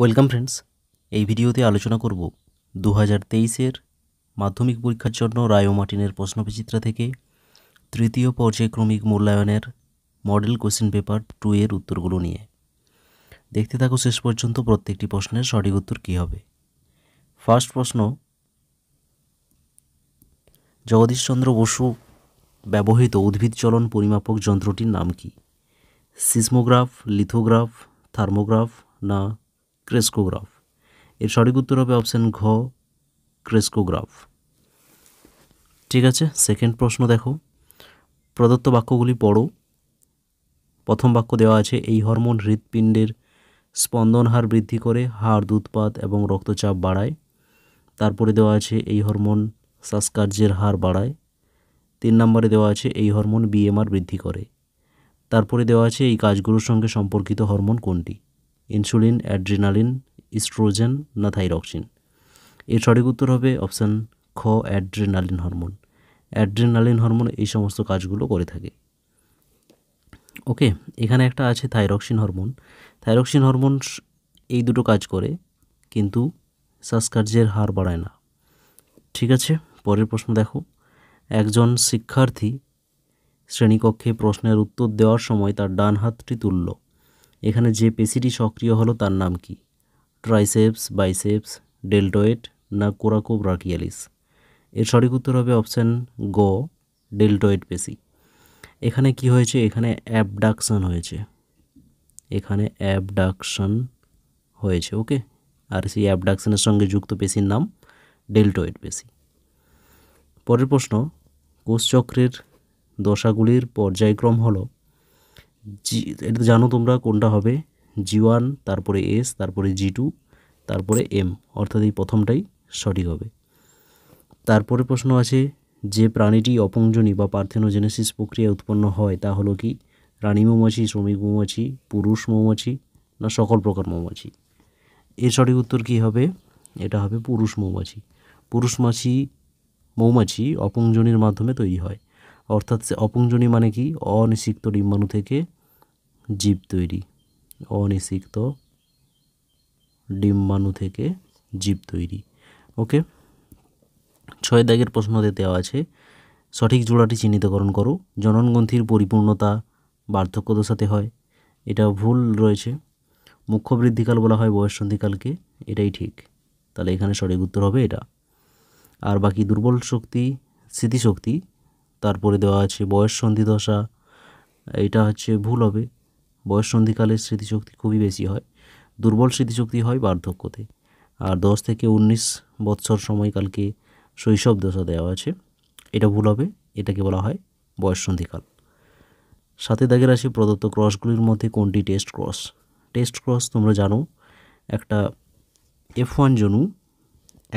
welcome friends এই ভিডিওতে আলোচনা করব দু হাজার তেইশের মাধ্যমিক পরীক্ষার জন্য রায় মার্টিনের প্রশ্নবিচিত্রা থেকে তৃতীয় পর্যায়ক্রমিক মূল্যায়নের মডেল কোশ্চেন পেপার টু এর উত্তরগুলো নিয়ে দেখতে থাকো শেষ পর্যন্ত প্রত্যেকটি প্রশ্নের সঠিক উত্তর কী হবে ফার্স্ট প্রশ্ন জগদীশচন্দ্র বসু ব্যবহৃত উদ্ভিদ চলন পরিমাপক যন্ত্রটির নাম কি সিসমোগ্রাফ লিথোগ্রাফ থার্মোগ্রাফ না ক্রেস্কোগ্রাফ এর সঠিক উত্তর হবে অপশান ঘ ক্রেস্কোগ্রাফ ঠিক আছে সেকেন্ড প্রশ্ন দেখো প্রদত্ত বাক্যগুলি পড়ো প্রথম বাক্য দেওয়া আছে এই হরমোন হৃৎপিণ্ডের স্পন্দন হার বৃদ্ধি করে হাড় দুধপাত এবং রক্তচাপ বাড়ায় তারপরে দেওয়া আছে এই হরমোন শ্বাসকার্যের হার বাড়ায় তিন নম্বরে দেওয়া আছে এই হরমোন বিএমআর বৃদ্ধি করে তারপরে দেওয়া আছে এই কাজগুলোর সঙ্গে সম্পর্কিত হরমোন কোনটি ইনসুলিন অ্যাড্রিনালিন ইস্ট্রোজেন না থাইরক্সিন এর সঠিক উত্তর হবে অপশান খ অ্যাড্রিনালিন হরমোন অ্যাড্রিনালিন হরমোন এই সমস্ত কাজগুলো করে থাকে ওকে এখানে একটা আছে থাইরক্সিন হরমোন থাইরক্সিন হরমোন এই দুটো কাজ করে কিন্তু শ্বাসকার্যের হার বাড়ায় না ঠিক আছে পরের প্রশ্ন দেখো একজন শিক্ষার্থী শ্রেণীকক্ষে প্রশ্নের উত্তর দেওয়ার সময় তার ডান হাতটি তুললো এখানে যে পেশিটি সক্রিয় হলো তার নাম কি ট্রাইসেপস বাইসেপস ডেলটয়েড না কোরাকো ব্রাকিয়ালিস এর সঠিক উত্তর হবে অপশান গ ডেলটয়েড পেশি এখানে কি হয়েছে এখানে অ্যাবডাকশন হয়েছে এখানে অ্যাবডাকশন হয়েছে ওকে আর সেই অ্যাবডাকশনের সঙ্গে যুক্ত পেশির নাম ডেলটয়েড পেশি পরের প্রশ্ন কোষচক্রের দশাগুলির পর্যায়ক্রম হলো জি এটা জানো তোমরা কোনটা হবে জি ওয়ান তারপরে এস তারপরে জি টু তারপরে এম অর্থাৎ এই প্রথমটাই সঠিক হবে তারপরে প্রশ্ন আছে যে প্রাণীটি অপঞ্জনী বা পার্থেনোজেনেসিস প্রক্রিয়ায় উৎপন্ন হয় তা হলো কি রানী মৌমাছি শ্রমিক মৌমাছি পুরুষ মৌমাছি না সকল প্রকার মৌমাছি এর সঠিক উত্তর কী হবে এটা হবে পুরুষ মৌমাছি পুরুষ মাছি মৌমাছি অপঞ্জনির মাধ্যমে তৈরি হয় অর্থাৎ অপঞ্জনী মানে কি অনিষিক্ত ডিম্বাণু থেকে জীব তৈরি অনিষিক্ত ডিম্বাণু থেকে জীব তৈরি ওকে ছয় দাগের প্রশ্নতে দেওয়া আছে সঠিক জোড়াটি চিহ্নিতকরণ করো জননগ্রন্থির পরিপূর্ণতা বার্ধক্য দশাতে হয় এটা ভুল রয়েছে মুখ্য বৃদ্ধিকাল বলা হয় বয়সন্ধিকালকে এটাই ঠিক তাহলে এখানে সঠিক উত্তর হবে এটা আর বাকি দুর্বল শক্তি স্মৃতিশক্তি তারপরে দেওয়া আছে বয়সন্ধি দশা এটা হচ্ছে ভুল হবে বয়ঃসন্ধিকালে স্মৃতিশক্তি খুবই বেশি হয় দুর্বল স্মৃতিশক্তি হয় বার্ধক্যতে আর দশ থেকে উনিশ বৎসর সময়কালকে শৈশব দশা দেওয়া আছে এটা ভুল হবে এটাকে বলা হয় সন্ধিকাল সাথে দাগের আসে প্রদত্ত ক্রসগুলির মধ্যে কোনটি টেস্ট ক্রস টেস্ট ক্রস তোমরা জানো একটা এফ ওয়ান জনু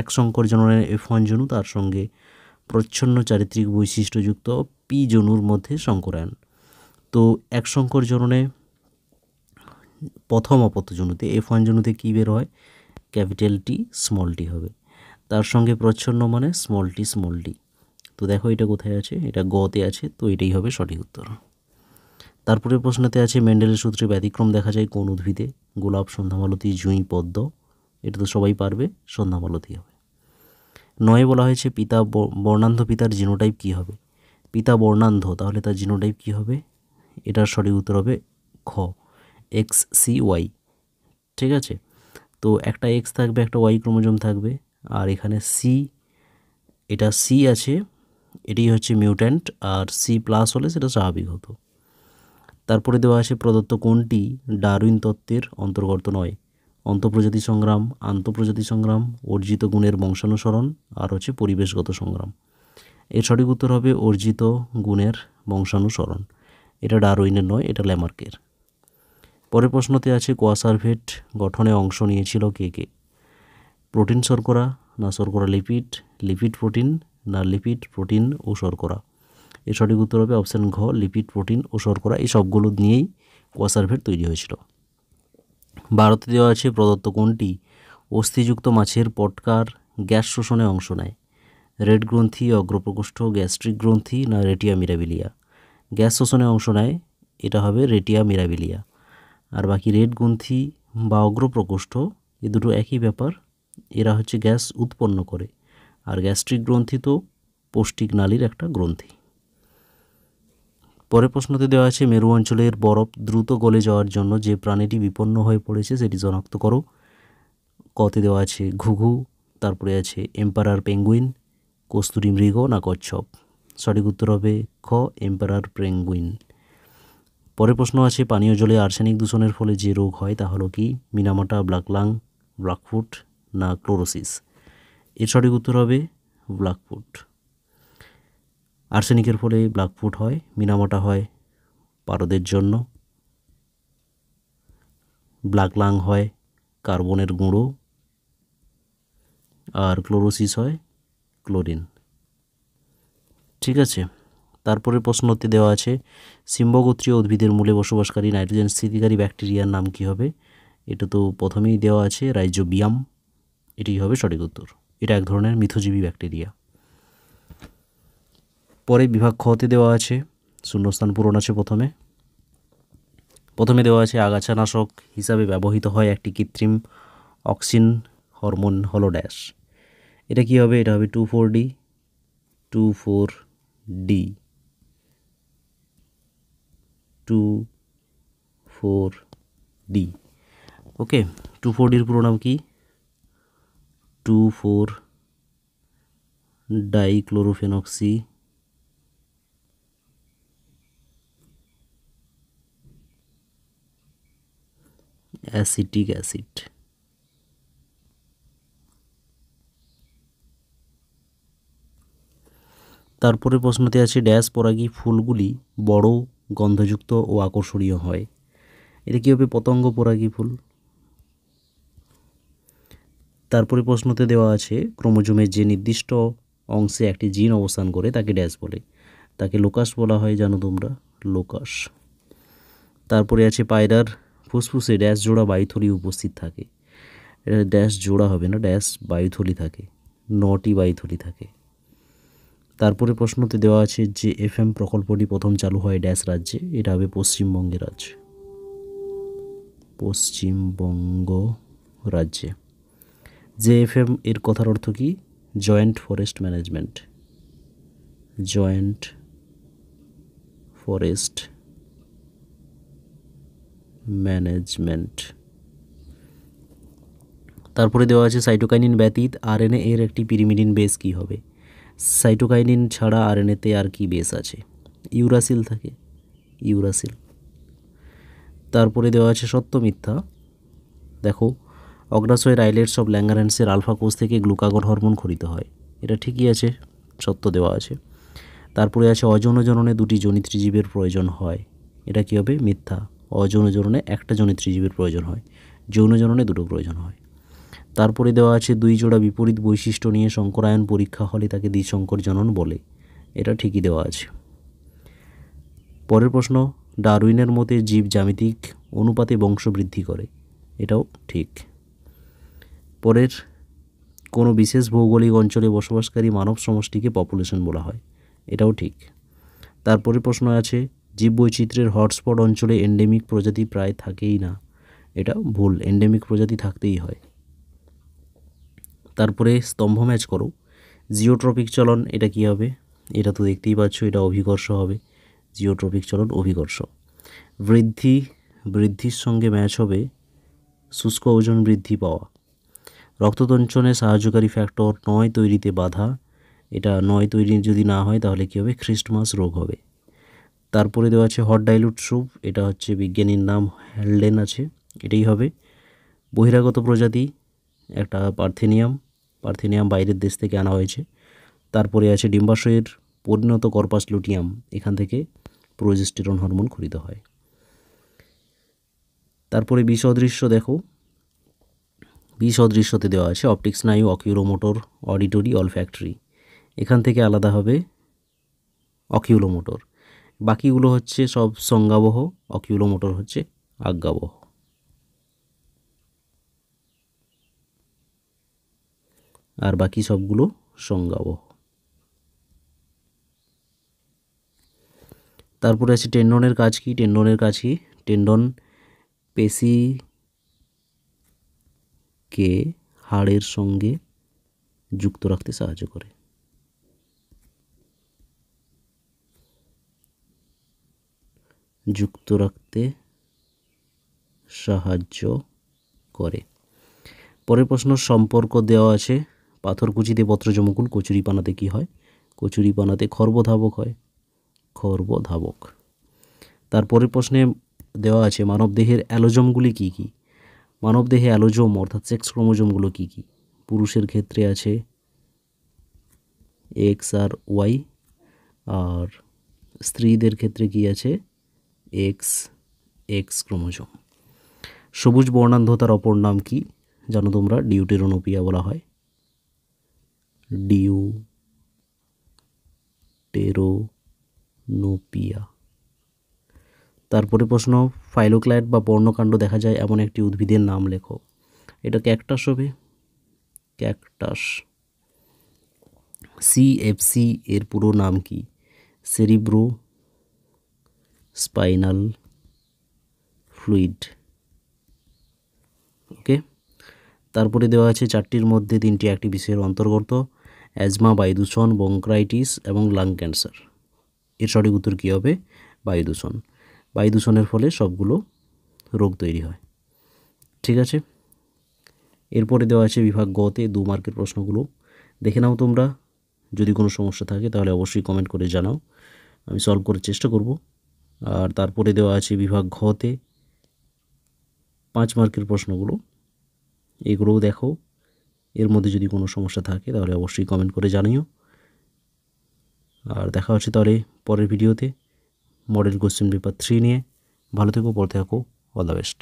এক শঙ্কর জননের এফ ওয়ান জনু তার সঙ্গে প্রচ্ছন্ন চারিত্রিক বৈশিষ্ট্যযুক্ত পি জনুর মধ্যে শঙ্করায়ন তো এক শঙ্কর জননে প্রথম অপত্য এফ ওয়ান জনুতে কী বের হয় ক্যাপিটাল টি স্মল টি হবে তার সঙ্গে প্রচ্ছন্ন মানে স্মল টি স্মল টি তো দেখো এটা কোথায় আছে এটা গতে আছে তো এটাই হবে সঠিক উত্তর তারপরে প্রশ্নতে আছে মেন্ডেলের সূত্রে ব্যতিক্রম দেখা যায় কোন উদ্ভিদে গোলাপ সন্ধ্যামালতি জুঁই পদ্ম এটা তো সবাই পারবে সন্ধ্যামালতি হবে নয় বলা হয়েছে পিতা বর্ণান্ধ পিতার জিনোটাইপ কী হবে পিতা বর্ণান্ধ তাহলে তার জিনোটাইপ কী হবে এটার সঠিক উত্তর হবে খ এক্স সি ওয়াই ঠিক আছে তো একটা এক্স থাকবে একটা ওয়াই ক্রোমোজোম থাকবে আর এখানে সি এটা সি আছে এটি হচ্ছে মিউট্যান্ট আর সি প্লাস হলে সেটা স্বাভাবিক হতো তারপরে দেওয়া আছে প্রদত্ত কোনটি ডারউইন তত্ত্বের অন্তর্গত নয় অন্তঃপ্রজাতি সংগ্রাম আন্তঃপ্রজাতি সংগ্রাম অর্জিত গুণের বংশানুসরণ আর হচ্ছে পরিবেশগত সংগ্রাম এর সঠিক উত্তর হবে অর্জিত গুণের বংশানুসরণ এটা ডারউইনের নয় এটা ল্যামার্কের পরের প্রশ্নতে আছে কোয়াসার্ভেট গঠনে অংশ নিয়েছিল কে কে প্রোটিন শর্করা না শর্করা লিপিড লিপিড প্রোটিন না লিপিড প্রোটিন ও শর্করা এর সঠিক উত্তর হবে অপশান ঘ লিপিড প্রোটিন ও শর্করা এই সবগুলো নিয়েই কোয়াসার্ভেট তৈরি হয়েছিল ভারতে দেওয়া আছে প্রদত্ত কোনটি অস্থিযুক্ত মাছের পটকার গ্যাস শোষণে অংশ নেয় রেড গ্রন্থি অগ্রপ্রকোষ্ঠ গ্যাস্ট্রিক গ্রন্থি না রেটিয়া মিরাবিলিয়া গ্যাস শোষণে অংশ নেয় এটা হবে রেটিয়া মিরাবিলিয়া আর বাকি রেড গ্রন্থি বা অগ্র প্রকোষ্ঠ এ দুটো একই ব্যাপার এরা হচ্ছে গ্যাস উৎপন্ন করে আর গ্যাস্ট্রিক গ্রন্থি তো পৌষ্টিক নালীর একটা গ্রন্থি পরে প্রশ্নতে দেওয়া আছে মেরু অঞ্চলের বরফ দ্রুত গলে যাওয়ার জন্য যে প্রাণীটি বিপন্ন হয়ে পড়েছে সেটি জনাক্ত করো কতে দেওয়া আছে ঘুঘু তারপরে আছে এম্পারার পেঙ্গুইন কস্তুরি মৃগ না কচ্ছপ সঠিক উত্তর হবে খ এম্পারার পেঙ্গুইন পরে প্রশ্ন আছে পানীয় জলে আর্সেনিক দূষণের ফলে যে রোগ হয় তা হলো কি মিনামাটা লাং ব্ল্যাকফুট না ক্লোরোসিস এর সঠিক উত্তর হবে ব্ল্যাকফুট আর্সেনিকের ফলে ব্ল্যাকফুট হয় মিনামাটা হয় পারদের জন্য লাং হয় কার্বনের গুঁড়ো আর ক্লোরোসিস হয় ক্লোরিন ঠিক আছে তারপরে প্রশ্নতে দেওয়া আছে সিম্বগোত্রীয় উদ্ভিদের মূলে বসবাসকারী নাইট্রোজেন স্থিতিকারী ব্যাকটেরিয়ার নাম কি হবে এটা তো প্রথমেই দেওয়া আছে রাইজোবিয়াম এটি হবে সঠিক উত্তর এটা এক ধরনের মিথজীবী ব্যাকটেরিয়া পরে বিভাগ ক্ষতে দেওয়া আছে শূন্যস্থান পূরণ আছে প্রথমে প্রথমে দেওয়া আছে আগাছানাশক হিসাবে ব্যবহৃত হয় একটি কৃত্রিম অক্সিন হরমোন হলো ড্যাশ এটা কি হবে এটা হবে two four D two four D two four D okay two four ডির পুরো নাম কি two four dichlorophenoxy acetic acid তারপরে প্রশ্নতে আছে ড্যাশ পরাগী ফুলগুলি বড় গন্ধযুক্ত ও আকর্ষণীয় হয় এটা কী হবে পতঙ্গ পরাগী ফুল তারপরে প্রশ্নতে দেওয়া আছে ক্রোমোজোমের যে নির্দিষ্ট অংশে একটি জিন অবস্থান করে তাকে ড্যাশ বলে তাকে লোকাস বলা হয় জানো তোমরা লোকাস তারপরে আছে পায়রার ফুসফুসে ড্যাশ জোড়া বায়ুথলি উপস্থিত থাকে এটা ড্যাশ জোড়া হবে না ড্যাশ বায়ুথলি থাকে নটি বায়ুথলি থাকে তারপরে প্রশ্নতে দেওয়া আছে যে এফ এম প্রকল্পটি প্রথম চালু হয় ড্যাশ রাজ্যে এটা হবে পশ্চিমবঙ্গে রাজ্য পশ্চিমবঙ্গ রাজ্যে জে এফ এম এর কথার অর্থ কি joint forest management joint forest management তারপরে দেওয়া আছে সাইটোকাইনিন ব্যতীত আরএনএ এর একটি পিরিমিডিন বেস কি হবে সাইটোকাইনিন ছাড়া আরএনএতে আর কি বেস আছে ইউরাসিল থাকে ইউরাসিল তারপরে দেওয়া আছে সত্য মিথ্যা দেখো অগ্রাসয় রাইলেটস অব ল্যাঙ্গারেন্সের আলফা কোষ থেকে গ্লুকাগন হরমোন খরিত হয় এটা ঠিকই আছে সত্য দেওয়া আছে তারপরে আছে অজনজননে দুটি জনিত্রিজীবের প্রয়োজন হয় এটা কী হবে মিথ্যা জননে একটা জনিত্রিজীবীর প্রয়োজন হয় যৌনজননে দুটো প্রয়োজন হয় তারপরে দেওয়া আছে দুই জোড়া বিপরীত বৈশিষ্ট্য নিয়ে শঙ্করায়ন পরীক্ষা হলে তাকে দ্বিশঙ্কর জনন বলে এটা ঠিকই দেওয়া আছে পরের প্রশ্ন ডারউইনের মতে জীব জ্যামিতিক অনুপাতে বংশবৃদ্ধি করে এটাও ঠিক পরের কোনো বিশেষ ভৌগোলিক অঞ্চলে বসবাসকারী মানব সমষ্টিকে পপুলেশন বলা হয় এটাও ঠিক তারপরে প্রশ্ন আছে জীব বৈচিত্র্যের হটস্পট অঞ্চলে এন্ডেমিক প্রজাতি প্রায় থাকেই না এটা ভুল এন্ডেমিক প্রজাতি থাকতেই হয় তারপরে স্তম্ভ ম্যাচ করো জিওট্রপিক চলন এটা কি হবে এটা তো দেখতেই পাচ্ছ এটা অভিকর্ষ হবে জিওট্রপিক চলন অভিকর্ষ বৃদ্ধি বৃদ্ধির সঙ্গে ম্যাচ হবে শুষ্ক ওজন বৃদ্ধি পাওয়া রক্ততঞ্চনে সাহায্যকারী ফ্যাক্টর নয় তৈরিতে বাধা এটা নয় তৈরি যদি না হয় তাহলে কী হবে খ্রিস্টমাস রোগ হবে তারপরে দেওয়া আছে হট ডাইলুট স্যুপ এটা হচ্ছে বিজ্ঞানীর নাম হ্যালডেন আছে এটাই হবে বহিরাগত প্রজাতি একটা পার্থেনিয়াম পার্থেনিয়াম বাইরের দেশ থেকে আনা হয়েছে তারপরে আছে ডিম্বাশয়ের পরিণত কর্পাস লুটিয়াম এখান থেকে প্রোজেস্টেরন হরমোন খরিদ হয় তারপরে বিষদৃশ্য দেখো বিষদৃশ্যতে দেওয়া আছে অপটিক স্নায়ু অকিউলোমোটর অডিটরি অলফ্যাক্টরি এখান থেকে আলাদা হবে অকিউলোমোটর বাকিগুলো হচ্ছে সব সংজ্ঞাবহ অকিউলোমোটর হচ্ছে আজ্ঞাবহ আর বাকি সবগুলো সংজ্ঞাব তারপরে আছে টেন্ডনের কাজ কি টেন্ডনের কাজ কি টেন্ডন পেশিকে হাড়ের সঙ্গে যুক্ত রাখতে সাহায্য করে যুক্ত রাখতে সাহায্য করে পরের প্রশ্ন সম্পর্ক দেওয়া আছে পাথরকুচিতে কচুরি কচুরিপানাতে কি হয় কচুরিপানাতে খর্বধাবক হয় খর্বধাবক তারপরের প্রশ্নে দেওয়া আছে মানবদেহের অ্যালোজমগুলি কি কি মানবদেহে অ্যালোজম অর্থাৎ সেক্স ক্রোমোজোমগুলো কি কি পুরুষের ক্ষেত্রে আছে এক্স আর ওয়াই আর স্ত্রীদের ক্ষেত্রে কি আছে এক্স এক্স ক্রোমোজম সবুজ বর্ণান্ধতার অপর নাম কি জানো তোমরা ডিউটেরোনোপিয়া বলা হয় ডিউ টেরো নোপিয়া তারপরে প্রশ্ন ফাইলোক্লাইট বা বর্ণকাণ্ড দেখা যায় এমন একটি উদ্ভিদের নাম লেখো এটা ক্যাকটাস হবে ক্যাকটাস সিএফসি এর পুরো নাম কি সেরিব্রো স্পাইনাল ফ্লুইড ওকে তারপরে দেওয়া আছে চারটির মধ্যে তিনটি একটি বিষয়ের অন্তর্গত অ্যাজমা বায়ুদূষণ বংক্রাইটিস এবং লাং ক্যান্সার এর সঠিক উত্তর কী হবে বায়ুদূষণ বায়ুদূষণের ফলে সবগুলো রোগ তৈরি হয় ঠিক আছে এরপরে দেওয়া আছে বিভাগ গতে দু মার্কের প্রশ্নগুলো দেখে নাও তোমরা যদি কোনো সমস্যা থাকে তাহলে অবশ্যই কমেন্ট করে জানাও আমি সলভ করার চেষ্টা করব আর তারপরে দেওয়া আছে বিভাগ ঘতে পাঁচ মার্কের প্রশ্নগুলো এগুলোও দেখো এর মধ্যে যদি কোনো সমস্যা থাকে তাহলে অবশ্যই কমেন্ট করে জানিও আর দেখা হচ্ছে তাহলে পরের ভিডিওতে মডেল কোশ্চেন পেপার থ্রি নিয়ে ভালো থেকো পড়তে থাকো অল দ্য বেস্ট